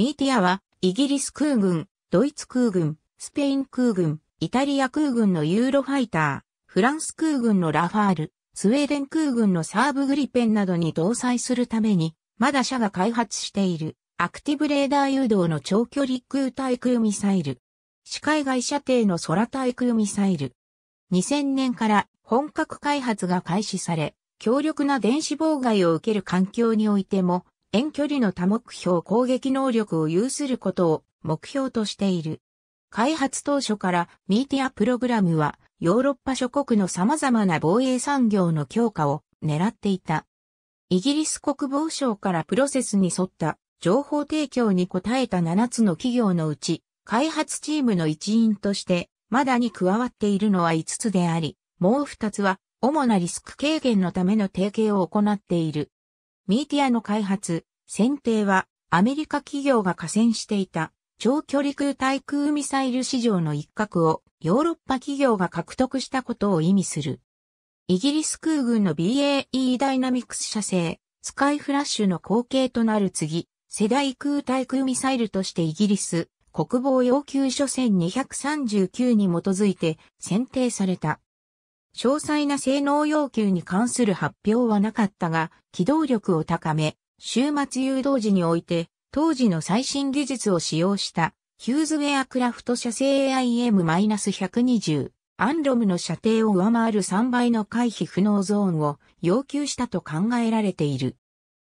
ミーティアは、イギリス空軍、ドイツ空軍、スペイン空軍、イタリア空軍のユーロファイター、フランス空軍のラファール、スウェーデン空軍のサーブグリペンなどに搭載するために、まだ社が開発している、アクティブレーダー誘導の長距離空対空ミサイル。視海外射程の空対空ミサイル。2000年から本格開発が開始され、強力な電子妨害を受ける環境においても、遠距離の多目標攻撃能力を有することを目標としている。開発当初からミーティアプログラムはヨーロッパ諸国の様々な防衛産業の強化を狙っていた。イギリス国防省からプロセスに沿った情報提供に応えた7つの企業のうち、開発チームの一員として、まだに加わっているのは5つであり、もう2つは、主なリスク軽減のための提携を行っている。ミーティアの開発、選定はアメリカ企業が河川していた長距離空対空ミサイル市場の一角をヨーロッパ企業が獲得したことを意味する。イギリス空軍の BAE ダイナミクス社製、スカイフラッシュの後継となる次、世代空対空ミサイルとしてイギリス国防要求書1239に基づいて選定された。詳細な性能要求に関する発表はなかったが、機動力を高め、終末誘導時において、当時の最新技術を使用した、ヒューズウェアクラフト社製 AIM-120、アンロムの射程を上回る3倍の回避不能ゾーンを要求したと考えられている。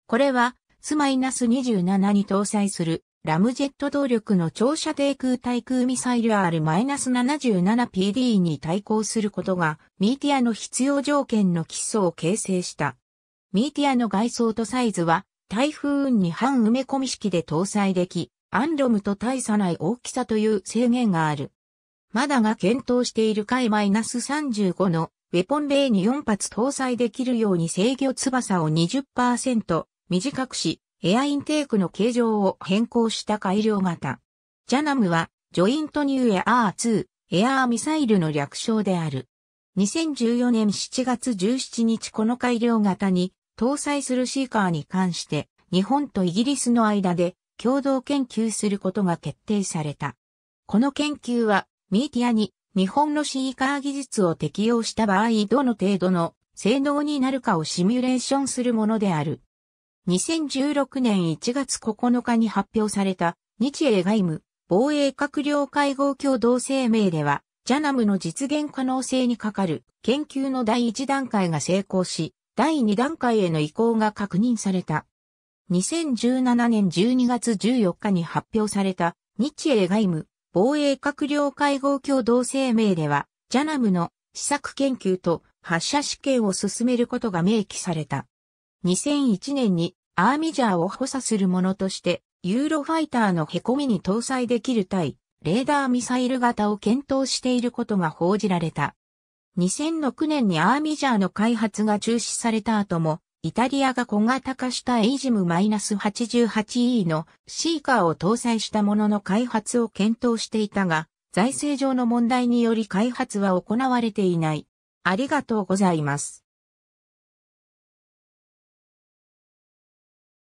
これは、ス -27 に搭載するラムジェット動力の長射低空対空ミサイル R-77PD に対抗することが、ミーティアの必要条件の基礎を形成した。ミーティアの外装とサイズは、台風雲に半埋め込み式で搭載でき、アンロムと大差ない大きさという制限がある。まだが検討している回 -35 のウェポン例イに4発搭載できるように制御翼を20%短くし、エアインテークの形状を変更した改良型。ジャナムは、ジョイントニューエアー2、エアーミサイルの略称である。2014年7月17日この改良型に搭載するシーカーに関して日本とイギリスの間で共同研究することが決定された。この研究はミーティアに日本のシーカー技術を適用した場合どの程度の性能になるかをシミュレーションするものである。2016年1月9日に発表された日英外務防衛閣僚会合共同声明では、ジャナムの実現可能性にかかる研究の第1段階が成功し、第2段階への移行が確認された。2017年12月14日に発表された日英外務防衛閣僚会合共同声明では、ジャナムの試作研究と発射試験を進めることが明記された。2001年にアーミジャーを補佐するものとして、ユーロファイターの凹みに搭載できる対、レーダーミサイル型を検討していることが報じられた。2006年にアーミジャーの開発が中止された後も、イタリアが小型化したエイジム -88E のシーカーを搭載したものの開発を検討していたが、財政上の問題により開発は行われていない。ありがとうございます。